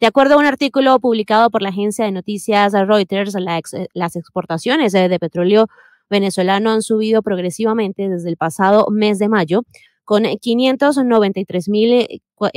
De acuerdo a un artículo publicado por la agencia de noticias Reuters, las eh, exportaciones de petróleo venezolano han subido progresivamente desde el pasado mes de mayo, con 593.548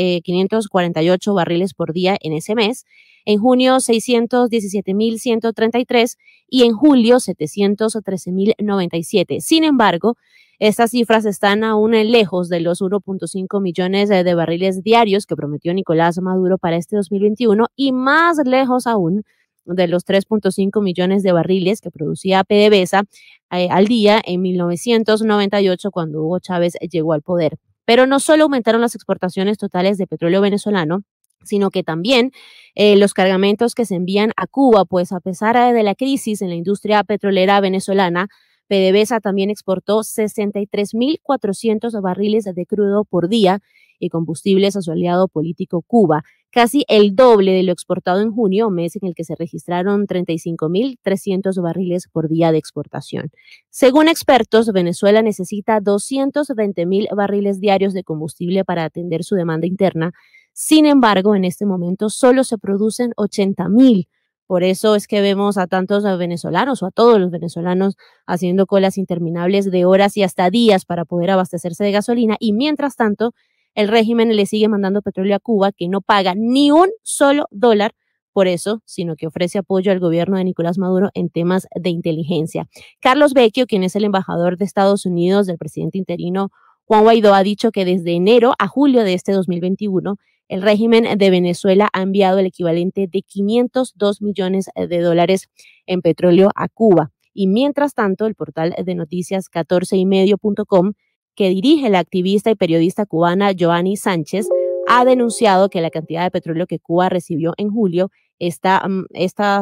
eh, barriles por día en ese mes, en junio 617.133 y en julio 713.097. Sin embargo, estas cifras están aún eh, lejos de los 1.5 millones eh, de barriles diarios que prometió Nicolás Maduro para este 2021 y más lejos aún de los 3.5 millones de barriles que producía PDVSA eh, al día en 1998 cuando Hugo Chávez llegó al poder. Pero no solo aumentaron las exportaciones totales de petróleo venezolano, sino que también los cargamentos que se envían a Cuba, pues a pesar de la crisis en la industria petrolera venezolana, PDVSA también exportó 63.400 barriles de crudo por día y combustibles a su aliado político Cuba, casi el doble de lo exportado en junio, mes en el que se registraron 35.300 barriles por día de exportación. Según expertos, Venezuela necesita 220.000 barriles diarios de combustible para atender su demanda interna. Sin embargo, en este momento solo se producen 80.000 por eso es que vemos a tantos venezolanos o a todos los venezolanos haciendo colas interminables de horas y hasta días para poder abastecerse de gasolina y mientras tanto el régimen le sigue mandando petróleo a Cuba que no paga ni un solo dólar por eso, sino que ofrece apoyo al gobierno de Nicolás Maduro en temas de inteligencia. Carlos Vecchio, quien es el embajador de Estados Unidos del presidente interino Juan Guaidó ha dicho que desde enero a julio de este 2021, el régimen de Venezuela ha enviado el equivalente de 502 millones eh, de dólares en petróleo a Cuba. Y mientras tanto, el portal de noticias 14ymedio.com, que dirige la activista y periodista cubana Joanny Sánchez, ha denunciado que la cantidad de petróleo que Cuba recibió en julio, esta, mm,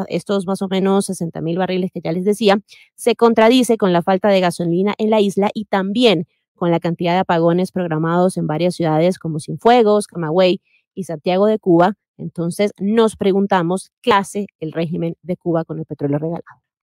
estos más o menos 60 mil barriles que ya les decía, se contradice con la falta de gasolina en la isla y también con la cantidad de apagones programados en varias ciudades como Cienfuegos, Camagüey y Santiago de Cuba. Entonces nos preguntamos qué hace el régimen de Cuba con el petróleo regalado.